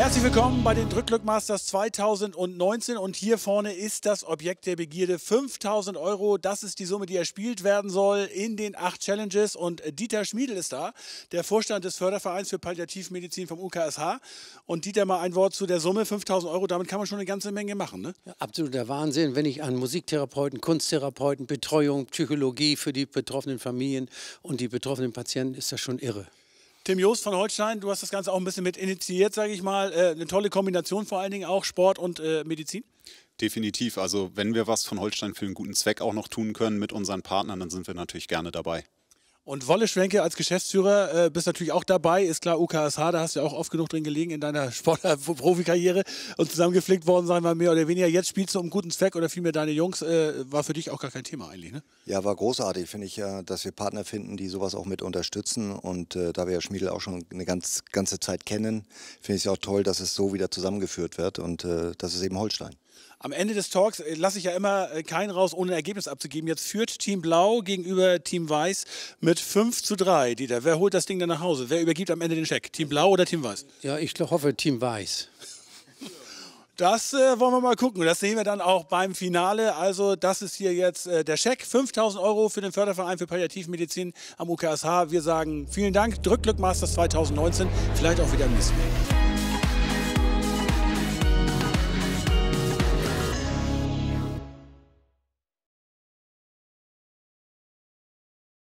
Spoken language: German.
Herzlich willkommen bei den Drückglück Masters 2019 und hier vorne ist das Objekt der Begierde 5000 Euro. Das ist die Summe, die erspielt werden soll in den acht Challenges und Dieter Schmiedel ist da, der Vorstand des Fördervereins für Palliativmedizin vom UKSH. Und Dieter, mal ein Wort zu der Summe 5000 Euro, damit kann man schon eine ganze Menge machen. Ne? Ja, absoluter Wahnsinn, wenn ich an Musiktherapeuten, Kunsttherapeuten, Betreuung, Psychologie für die betroffenen Familien und die betroffenen Patienten, ist das schon irre. Tim Joost von Holstein, du hast das Ganze auch ein bisschen mit initiiert, sage ich mal. Äh, eine tolle Kombination vor allen Dingen auch Sport und äh, Medizin. Definitiv. Also wenn wir was von Holstein für einen guten Zweck auch noch tun können mit unseren Partnern, dann sind wir natürlich gerne dabei. Und Wolle Schwenke als Geschäftsführer äh, bist natürlich auch dabei, ist klar UKSH, da hast du ja auch oft genug drin gelegen in deiner Sportler-Profikarriere und zusammengepflegt worden, sagen wir mehr oder weniger. Jetzt spielst du um guten Zweck oder vielmehr deine Jungs, äh, war für dich auch gar kein Thema eigentlich, ne? Ja, war großartig, finde ich ja, dass wir Partner finden, die sowas auch mit unterstützen und äh, da wir ja Schmiedel auch schon eine ganz, ganze Zeit kennen, finde ich es ja auch toll, dass es so wieder zusammengeführt wird und äh, das ist eben Holstein. Am Ende des Talks äh, lasse ich ja immer äh, keinen raus, ohne ein Ergebnis abzugeben. Jetzt führt Team Blau gegenüber Team Weiß mit 5 zu 3. Dieter, wer holt das Ding dann nach Hause? Wer übergibt am Ende den Scheck? Team Blau oder Team Weiß? Ja, ich hoffe Team Weiß. Das äh, wollen wir mal gucken. Das sehen wir dann auch beim Finale. Also, das ist hier jetzt äh, der Scheck. 5000 Euro für den Förderverein für Palliativmedizin am UKSH. Wir sagen vielen Dank. Drück Glück Masters 2019. Vielleicht auch wieder im nächsten Mal.